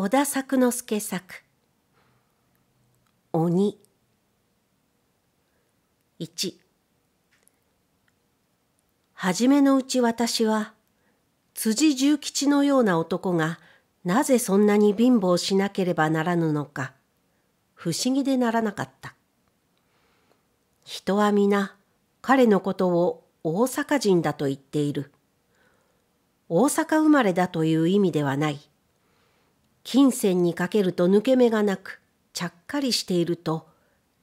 小田作之助作鬼1初めのうち私は辻重吉のような男がなぜそんなに貧乏しなければならぬのか不思議でならなかった人は皆彼のことを大阪人だと言っている大阪生まれだという意味ではない金銭にかけると抜け目がなくちゃっかりしていると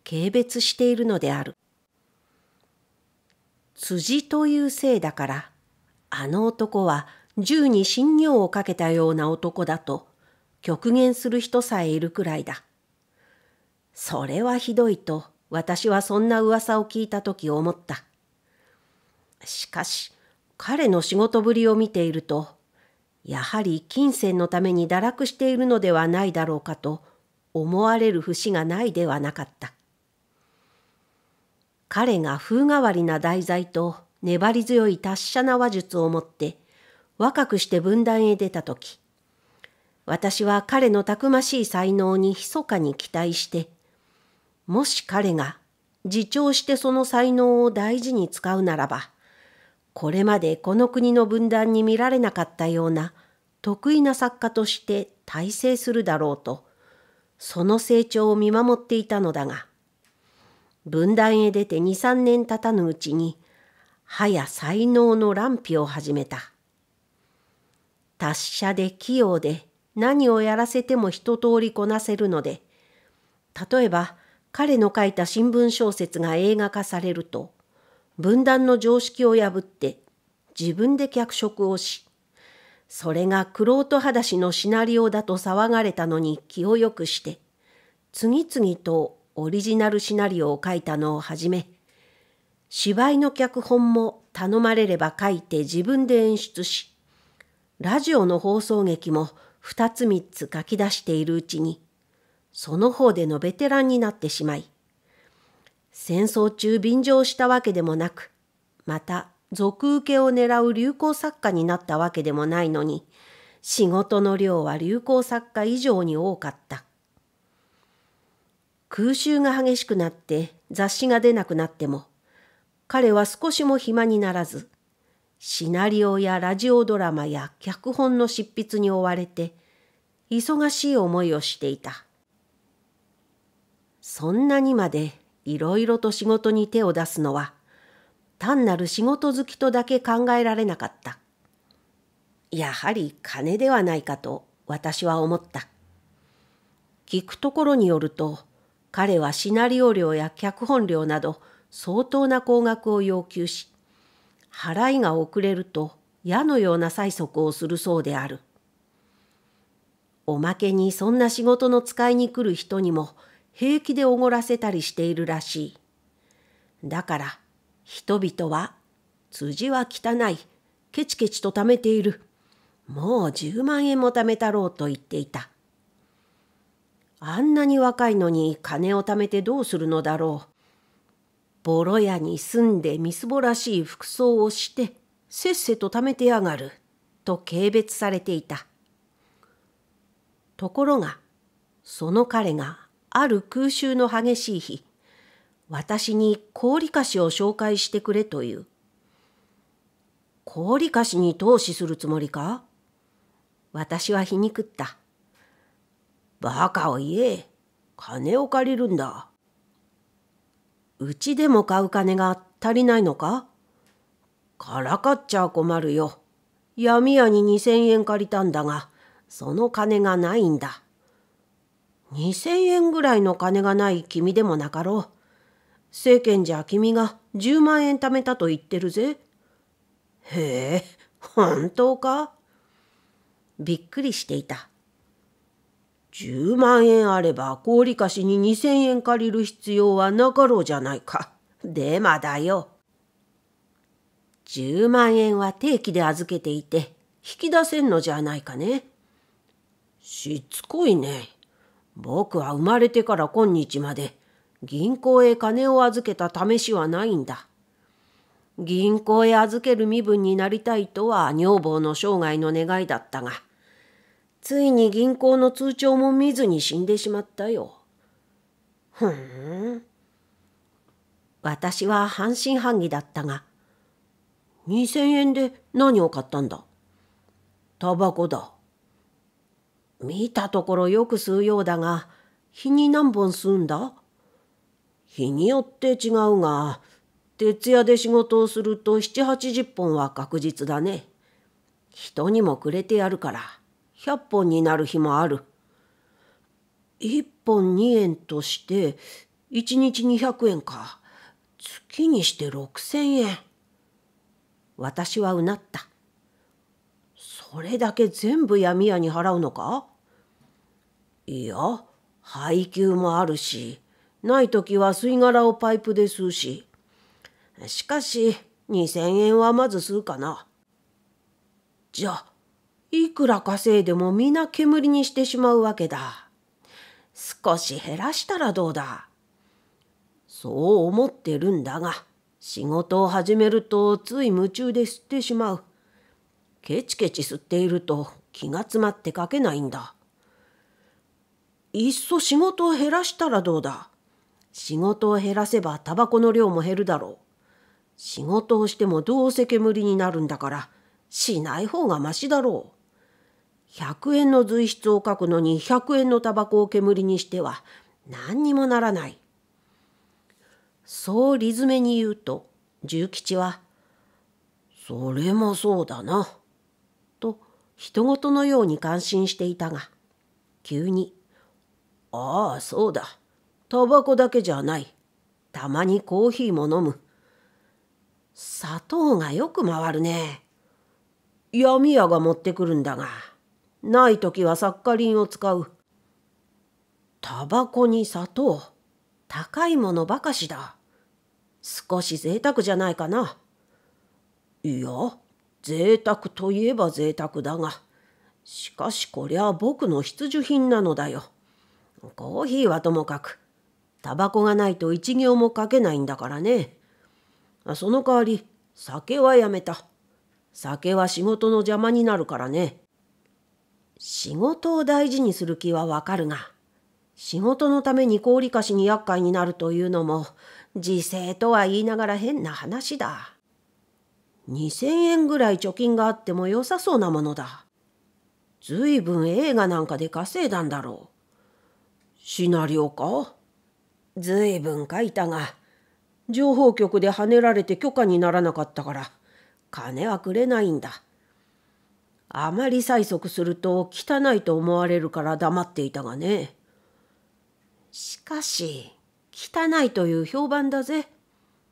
軽蔑しているのである。辻というせいだからあの男は銃に信用をかけたような男だと極限する人さえいるくらいだ。それはひどいと私はそんな噂を聞いた時思った。しかし彼の仕事ぶりを見ているとやはり金銭のために堕落しているのではないだろうかと思われる節がないではなかった。彼が風変わりな題材と粘り強い達者な話術を持って若くして分断へ出た時私は彼のたくましい才能に密かに期待してもし彼が自重してその才能を大事に使うならばこれまでこの国の分断に見られなかったような得意な作家として大成するだろうと、その成長を見守っていたのだが、分断へ出て2、3年経たぬうちに、はや才能の乱費を始めた。達者で器用で何をやらせても一通りこなせるので、例えば彼の書いた新聞小説が映画化されると、分断の常識を破って自分で脚色をし、それがク人裸足のシナリオだと騒がれたのに気をよくして、次々とオリジナルシナリオを書いたのをはじめ、芝居の脚本も頼まれれば書いて自分で演出し、ラジオの放送劇も二つ三つ書き出しているうちに、その方でのベテランになってしまい、戦争中便乗したわけでもなく、また俗受けを狙う流行作家になったわけでもないのに、仕事の量は流行作家以上に多かった。空襲が激しくなって雑誌が出なくなっても、彼は少しも暇にならず、シナリオやラジオドラマや脚本の執筆に追われて、忙しい思いをしていた。そんなにまでいろいろと仕事に手を出すのは単なる仕事好きとだけ考えられなかった。やはり金ではないかと私は思った。聞くところによると彼はシナリオ料や脚本料など相当な高額を要求し払いが遅れると矢のような催促をするそうである。おまけにそんな仕事の使いに来る人にも平気でおごらせたりしているらしい。だから、人々は、辻は汚い、ケチケチと貯めている。もう10万円も貯めたろうと言っていた。あんなに若いのに金を貯めてどうするのだろう。ボロ屋に住んでみすぼらしい服装をして、せっせと貯めてやがる、と軽蔑されていた。ところが、その彼がある空襲の激しい日、私に氷菓子を紹介してくれという。氷菓子に投資するつもりか私は皮肉った。バカを言え。金を借りるんだ。うちでも買う金が足りないのかからかっちゃ困るよ。闇屋に2,000円借りたんだが、その金がないんだ。2,000円ぐらいの金がない君でもなかろう。世間じゃ君が10万円貯めたと言ってるぜ。へえ、本当かびっくりしていた。10万円あれば氷貸しに2,000円借りる必要はなかろうじゃないか。デマだよ。10万円は定期で預けていて引き出せんのじゃないかね。しつこいね。僕は生まれてから今日まで銀行へ金を預けた試しはないんだ。銀行へ預ける身分になりたいとは女房の生涯の願いだったが、ついに銀行の通帳も見ずに死んでしまったよ。ふん。私は半信半疑だったが、2,000円で何を買ったんだタバコだ。見たところよく吸うようだが、日に何本吸うんだ日によって違うが、徹夜で仕事をすると七八十本は確実だね。人にもくれてやるから、百本になる日もある。一本二円として、一日二百円か。月にして六千円。私はうなった。それだけ全部闇屋に払うのかいや配給もあるしない時は吸い殻をパイプで吸うししかし2,000円はまず吸うかなじゃあいくら稼いでも皆煙にしてしまうわけだ少し減らしたらどうだそう思ってるんだが仕事を始めるとつい夢中で吸ってしまうケチケチ吸っていると気が詰まって書けないんだ。いっそ仕事を減らしたらどうだ仕事を減らせばタバコの量も減るだろう。仕事をしてもどうせ煙になるんだからしない方がましだろう。100円の随筆を書くのに100円のタバコを煙にしては何にもならない。そう理詰めに言うと重吉は「それもそうだな。人ごとのように感心していたが急に「ああそうだタバコだけじゃないたまにコーヒーも飲む砂糖がよく回るね闇屋が持ってくるんだがない時はサッカリンを使うタバコに砂糖高いものばかしだ少し贅沢じゃないかないや贅沢といえば贅沢だが、しかしこりゃ僕の必需品なのだよ。コーヒーはともかく、タバコがないと一行も書けないんだからね。その代わり、酒はやめた。酒は仕事の邪魔になるからね。仕事を大事にする気はわかるが、仕事のために氷菓子に厄介になるというのも、時勢とは言いながら変な話だ。2,000円ぐらい貯金があっても良さそうなものだ。ずいぶん映画なんかで稼いだんだろう。シナリオかずいぶん書いたが、情報局で跳ねられて許可にならなかったから、金はくれないんだ。あまり催促すると汚いと思われるから黙っていたがね。しかし、汚いという評判だぜ。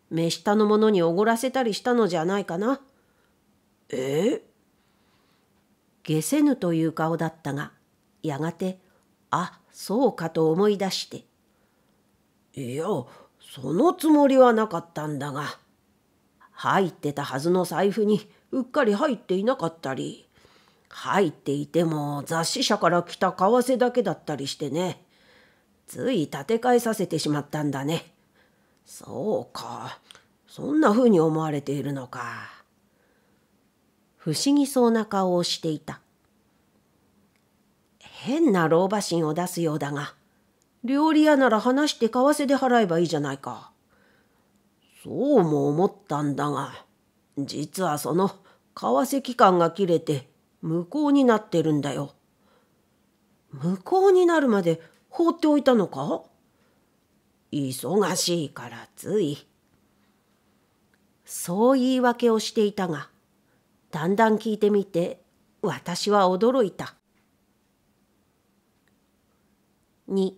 目下の者におごらせたりしたのじゃないかな。え下せぬという顔だったが、やがて、あ、そうかと思い出して。いや、そのつもりはなかったんだが、入ってたはずの財布にうっかり入っていなかったり、入っていても雑誌社から来た為替だけだったりしてね、つい立て替えさせてしまったんだね。そうかそんなふうに思われているのか不思議そうな顔をしていた変な老婆心を出すようだが料理屋なら話して為替で払えばいいじゃないかそうも思ったんだが実はその為替期間が切れて無効になってるんだよ無効になるまで放っておいたのか忙しいからつい。そう言い訳をしていたが、だんだん聞いてみて、私は驚いた。2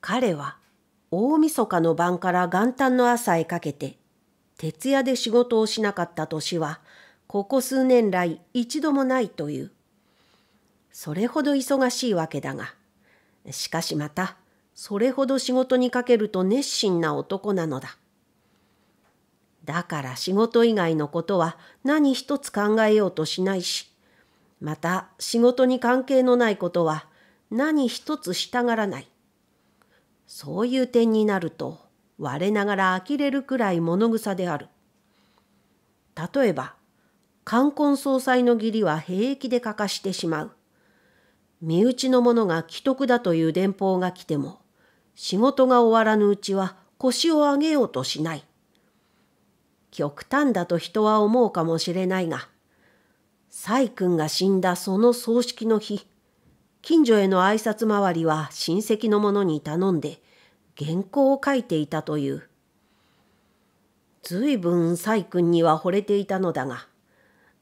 彼は大晦日の晩から元旦の朝へかけて、徹夜で仕事をしなかった年は、ここ数年来一度もないという。それほど忙しいわけだが、しかしまた、それほど仕事にかけると熱心な男なのだ。だから仕事以外のことは何一つ考えようとしないし、また仕事に関係のないことは何一つしたがらない。そういう点になると我ながら呆れるくらい物臭である。例えば、冠婚葬祭の義理は平気で欠かしてしまう。身内の者が既得だという電報が来ても、仕事が終わらぬうちは腰を上げようとしない。極端だと人は思うかもしれないが、細君が死んだその葬式の日、近所への挨拶回りは親戚の者に頼んで原稿を書いていたという。ずいぶん細君には惚れていたのだが、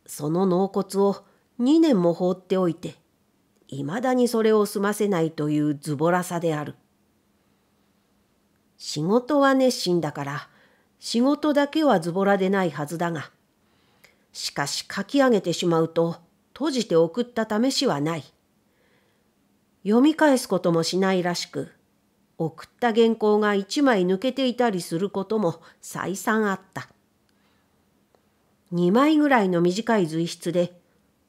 その納骨を二年も放っておいて、いまだにそれを済ませないというズボラさである。仕事は熱心だから、仕事だけはズボラでないはずだが、しかし書き上げてしまうと、閉じて送った試しはない。読み返すこともしないらしく、送った原稿が一枚抜けていたりすることも再三あった。2枚ぐらいの短い随筆で、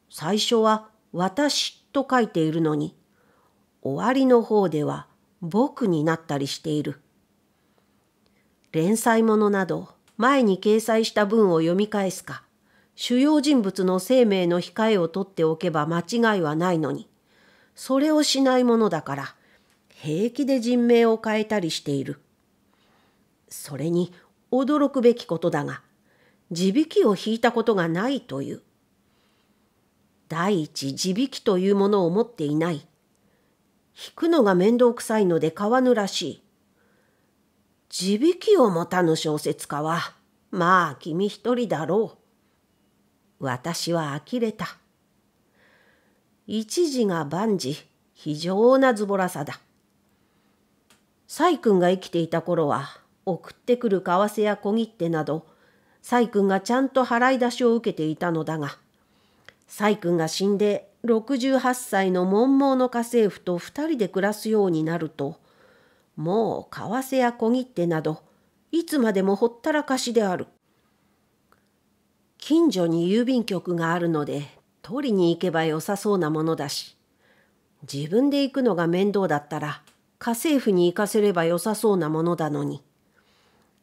最初は私と書いているのに、終わりの方では僕になったりしている。連載ものなど前に掲載した文を読み返すか、主要人物の生命の控えを取っておけば間違いはないのに、それをしないものだから、平気で人名を変えたりしている。それに驚くべきことだが、地引きを引いたことがないという。第一地引きというものを持っていない。引くのが面倒くさいので買わぬらしい。地引きを持たぬ小説家は、まあ君一人だろう。私は呆れた。一時が万事、非常なズボラさだ。細君が生きていた頃は、送ってくる為替や小切手など、細君がちゃんと払い出しを受けていたのだが、崔君が死んで68歳の文盲の家政婦と2人で暮らすようになるともう為替や小切手などいつまでもほったらかしである近所に郵便局があるので取りに行けばよさそうなものだし自分で行くのが面倒だったら家政婦に行かせればよさそうなものだのに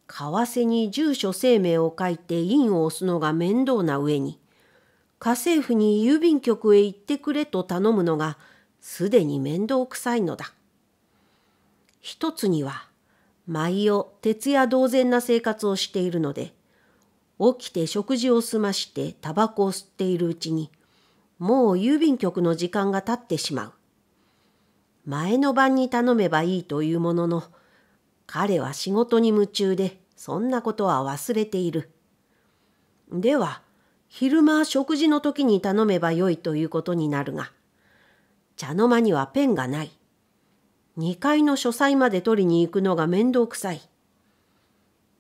為替に住所生命を書いて印を押すのが面倒な上に家政婦に郵便局へ行ってくれと頼むのがすでに面倒くさいのだ。一つには毎夜徹夜同然な生活をしているので起きて食事を済ましてタバコを吸っているうちにもう郵便局の時間が経ってしまう。前の晩に頼めばいいというものの彼は仕事に夢中でそんなことは忘れている。では昼間食事の時に頼めばよいということになるが、茶の間にはペンがない。2階の書斎まで取りに行くのが面倒くさい。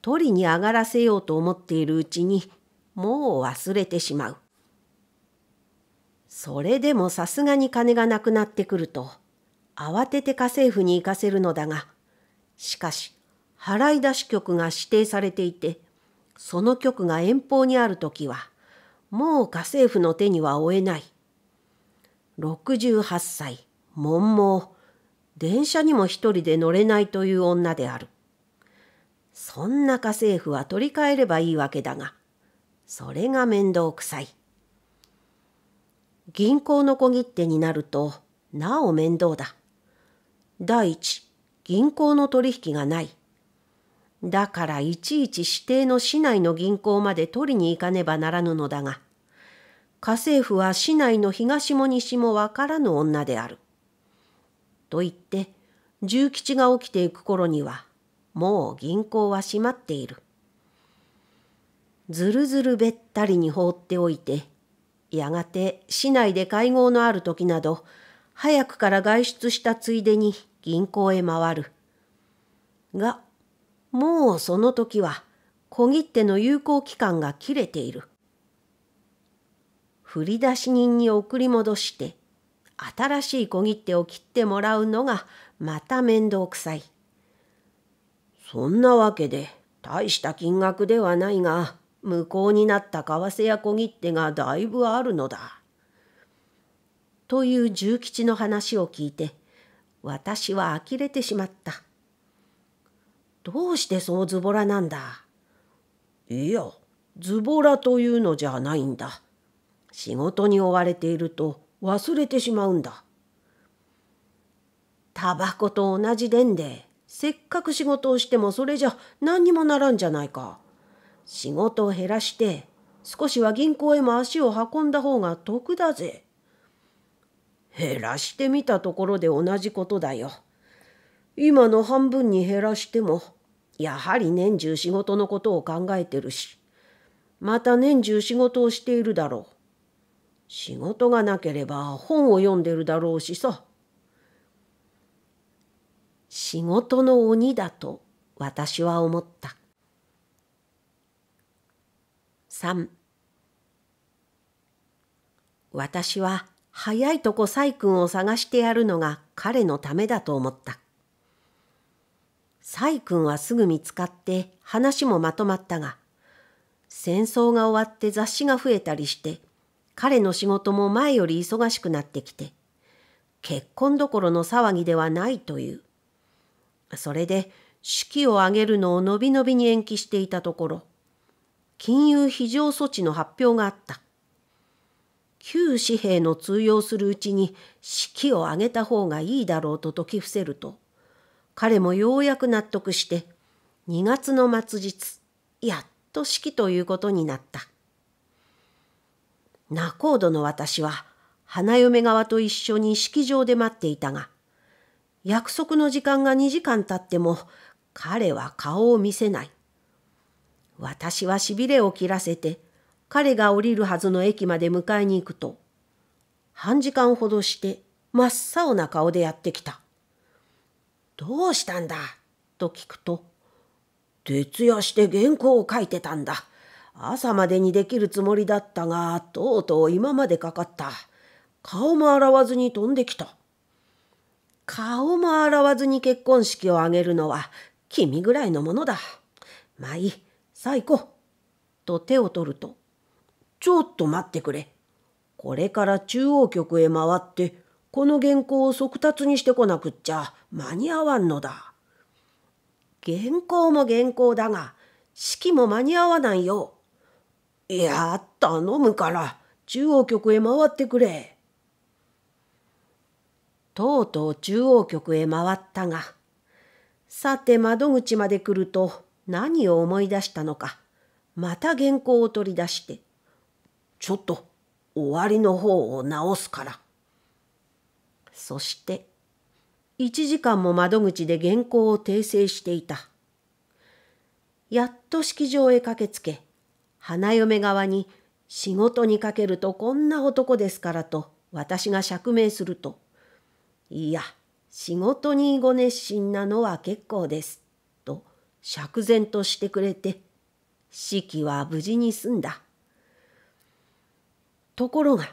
取りに上がらせようと思っているうちに、もう忘れてしまう。それでもさすがに金がなくなってくると、慌てて家政婦に行かせるのだが、しかし、払い出し局が指定されていて、その局が遠方にあるときは、もう家政婦の手には負えない。68歳、文盲、電車にも一人で乗れないという女である。そんな家政婦は取り替えればいいわけだが、それが面倒くさい。銀行の小切手になると、なお面倒だ。第一、銀行の取引がない。だからいちいち指定の市内の銀行まで取りに行かねばならぬのだが、家政婦は市内の東も西もわからぬ女である。と言って、重吉が起きていく頃には、もう銀行は閉まっている。ずるずるべったりに放っておいて、やがて市内で会合のある時など、早くから外出したついでに銀行へ回る。が、もうその時は小切手の有効期間が切れている。振り出し人に送り戻して新しい小切手を切ってもらうのがまた面倒くさい。そんなわけで大した金額ではないが無効になった為替や小切手がだいぶあるのだ。という重吉の話を聞いて私は呆れてしまった。どうしてそうズボラなんだいやズボラというのじゃないんだ仕事に追われていると忘れてしまうんだタバコと同じでんでせっかく仕事をしてもそれじゃ何にもならんじゃないか仕事を減らして少しは銀行へも足を運んだ方が得だぜ減らしてみたところで同じことだよ今の半分に減らしてもやはり年中仕事のことを考えてるし、また年中仕事をしているだろう。仕事がなければ本を読んでるだろうしさ。仕事の鬼だと私は思った。3私は早いとこ細君を探してやるのが彼のためだと思った。イ君はすぐ見つかって話もまとまったが、戦争が終わって雑誌が増えたりして、彼の仕事も前より忙しくなってきて、結婚どころの騒ぎではないという。それで、式を挙げるのをのびのびに延期していたところ、金融非常措置の発表があった。旧紙幣の通用するうちに式を挙げた方がいいだろうと説き伏せると、彼もようやく納得して2月の末日やっと式ということになった仲人の私は花嫁側と一緒に式場で待っていたが約束の時間が2時間経っても彼は顔を見せない私はしびれを切らせて彼が降りるはずの駅まで迎えに行くと半時間ほどして真っ青な顔でやってきた。どうしたんだと聞くと、徹夜して原稿を書いてたんだ。朝までにできるつもりだったが、とうとう今までかかった。顔も洗わずに飛んできた。顔も洗わずに結婚式を挙げるのは君ぐらいのものだ。まあいい、さあ行こう。と手を取ると、ちょっと待ってくれ。これから中央局へ回ってこの原稿を速達にしてこなくっちゃ間に合わんのだ。原稿も原稿だが、式も間に合わないよ。いや、頼むから、中央局へ回ってくれ。とうとう中央局へ回ったが、さて窓口まで来ると何を思い出したのか、また原稿を取り出して、ちょっと終わりの方を直すから。そして、1時間も窓口で原稿を訂正していた。やっと式場へ駆けつけ、花嫁側に仕事にかけるとこんな男ですからと私が釈明すると、いや、仕事にご熱心なのは結構です、と釈然としてくれて、式は無事に済んだ。ところが、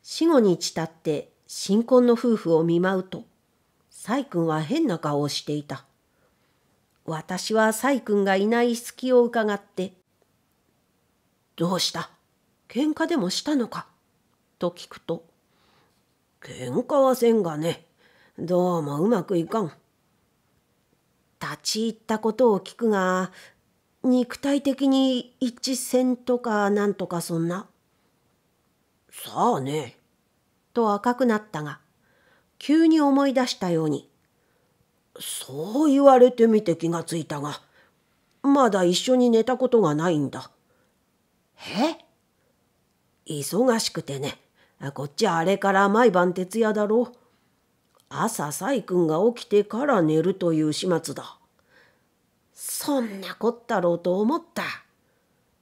死後にちたって新婚の夫婦を見舞うと、サイ君は変な顔をしていた。私はサイ君がいない隙を伺って、どうした喧嘩でもしたのかと聞くと、喧嘩はせんがね、どうもうまくいかん。立ち入ったことを聞くが、肉体的に一戦とかなんとかそんな。さあね、と赤くなったが急に思い出したように「そう言われてみて気がついたがまだ一緒に寝たことがないんだ」え忙しくてねこっちあれから毎晩徹夜だろ朝細君が起きてから寝るという始末だそんなこったろうと思った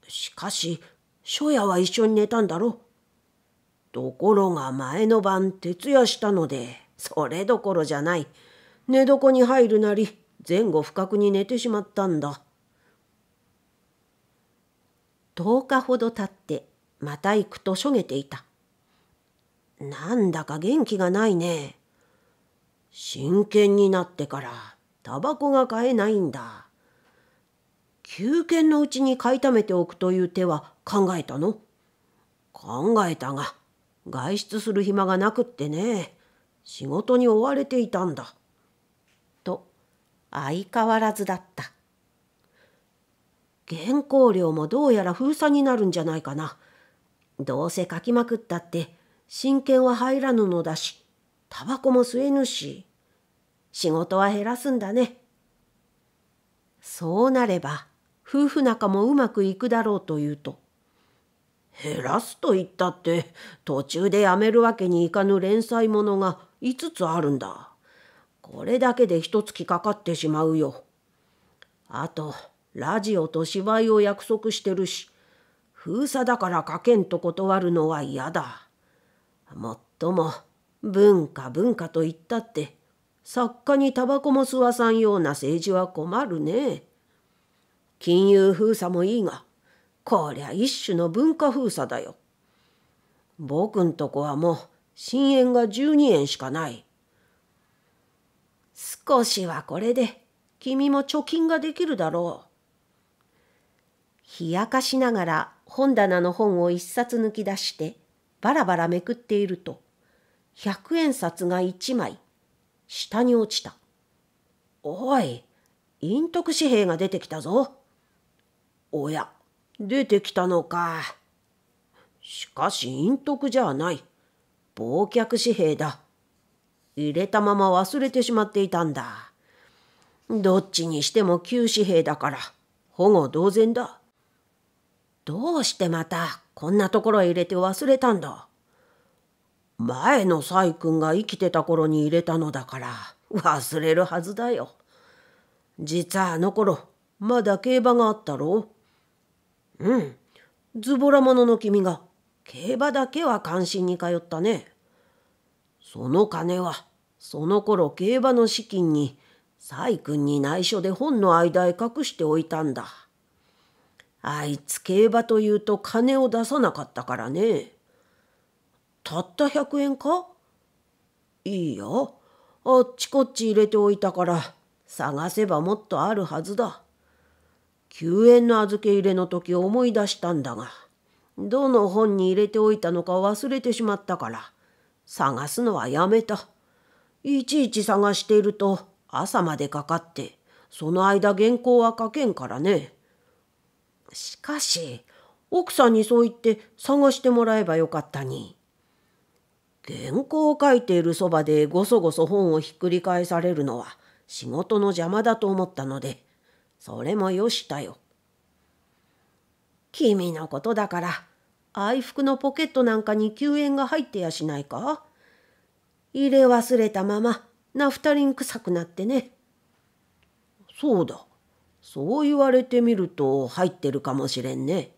しかし初夜は一緒に寝たんだろうところが前の晩徹夜したのでそれどころじゃない寝床に入るなり前後不覚に寝てしまったんだ10日ほど経ってまた行くとしょげていたなんだか元気がないね真剣になってからタバコが買えないんだ休憩のうちに買いためておくという手は考えたの考えたが外出する暇がなくってね仕事に追われていたんだ。と相変わらずだった原稿料もどうやら封鎖になるんじゃないかな。どうせ書きまくったって真剣は入らぬのだしタバコも吸えぬし仕事は減らすんだね。そうなれば夫婦仲もうまくいくだろうというと減らすと言ったって途中でやめるわけにいかぬ連載ものが5つあるんだこれだけで一月かかってしまうよあとラジオと芝居を約束してるし封鎖だから書けんと断るのは嫌だもっとも文化文化と言ったって作家にタバコも吸わさんような政治は困るね金融封鎖もいいがこりゃ一種の文化封鎖だよ。僕んとこはもう深円が12円しかない。少しはこれで君も貯金ができるだろう。冷やかしながら本棚の本を一冊抜き出してバラバラめくっていると100円札が1枚下に落ちた。おい、陰徳紙幣が出てきたぞ。おや、出てきたのか。しかし陰徳じゃない。忘却紙幣だ。入れたまま忘れてしまっていたんだ。どっちにしても旧紙幣だから、保護同然だ。どうしてまたこんなところへ入れて忘れたんだ。前の細君が生きてた頃に入れたのだから忘れるはずだよ。実はあの頃まだ競馬があったろう。うんズボラ者の君が競馬だけは関心に通ったねその金はその頃競馬の資金に細君に内緒で本の間へ隠しておいたんだあいつ競馬というと金を出さなかったからねたった100円かいいよあっちこっち入れておいたから探せばもっとあるはずだ救援の預け入れの時思い出したんだが、どの本に入れておいたのか忘れてしまったから、探すのはやめた。いちいち探していると朝までかかって、その間原稿は書けんからね。しかし、奥さんにそう言って探してもらえばよかったに。原稿を書いているそばでごそごそ本をひっくり返されるのは仕事の邪魔だと思ったので、それもよしたよ。君のことだから、愛服のポケットなんかに救援が入ってやしないか入れ忘れたまま、ナフタリン臭くなってね。そうだ。そう言われてみると入ってるかもしれんね。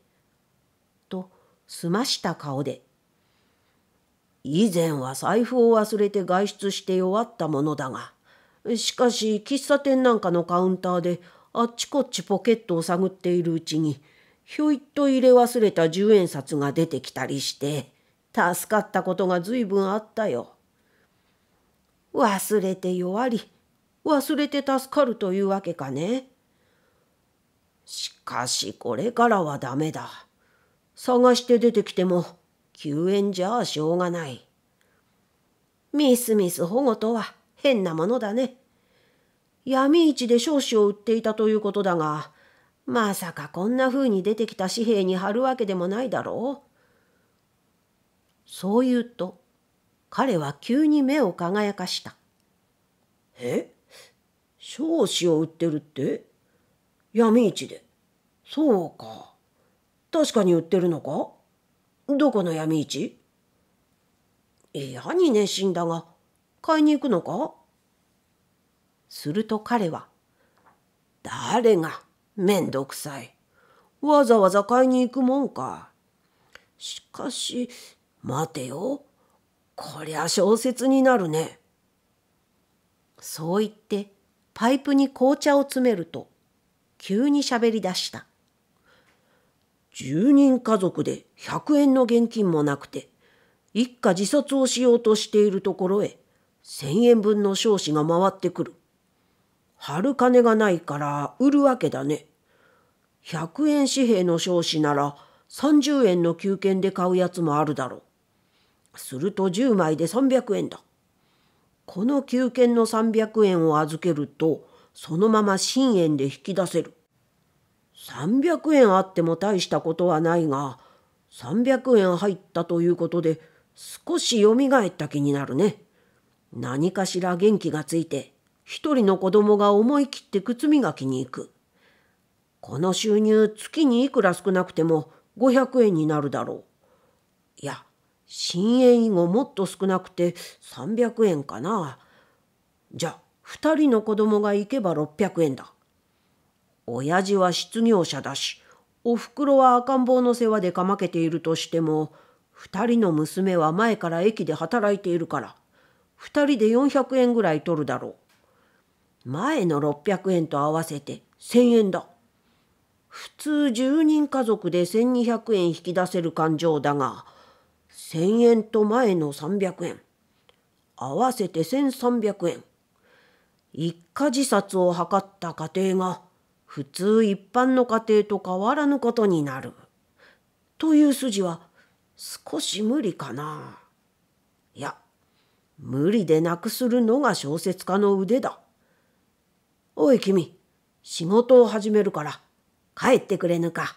と、すました顔で。以前は財布を忘れて外出して弱ったものだが、しかし喫茶店なんかのカウンターであっちこっちポケットを探っているうちにひょいっと入れ忘れた十円札が出てきたりして助かったことが随分あったよ。忘れて弱り忘れて助かるというわけかね。しかしこれからはダメだ。探して出てきても救援じゃあしょうがない。ミスミス保護とは変なものだね。闇市で少子を売っていたということだが、まさかこんな風に出てきた紙幣に貼るわけでもないだろう。そう言うと、彼は急に目を輝かした。え少子を売ってるって闇市で。そうか。確かに売ってるのかどこの闇市いやに熱心だが、買いに行くのかすると彼は、誰がめんどくさい。わざわざ買いに行くもんか。しかし、待てよ。こりゃ小説になるね。そう言って、パイプに紅茶を詰めると、急に喋り出した。10人家族で100円の現金もなくて、一家自殺をしようとしているところへ、1000円分の少子が回ってくる。張る金がないから売るわけだね。100円紙幣の少子なら30円の休券で買うやつもあるだろう。すると10枚で300円だ。この9券の300円を預けると、そのまま新円で引き出せる。300円あっても大したことはないが、300円入ったということで、少し蘇った気になるね。何かしら元気がついて一人の子供が思い切って靴磨きに行く。この収入月にいくら少なくても500円になるだろう。いや、新鋭以後もっと少なくて300円かな。じゃあ、二人の子供が行けば600円だ。親父は失業者だし、お袋は赤ん坊の世話でかまけているとしても、二人の娘は前から駅で働いているから、二人で400円ぐらい取るだろう。前の600円と合わせて1,000円だ。普通10人家族で1,200円引き出せる勘定だが1,000円と前の300円合わせて1,300円一家自殺を図った家庭が普通一般の家庭と変わらぬことになるという筋は少し無理かな。いや無理でなくするのが小説家の腕だ。おい君、仕事を始めるから帰ってくれぬか。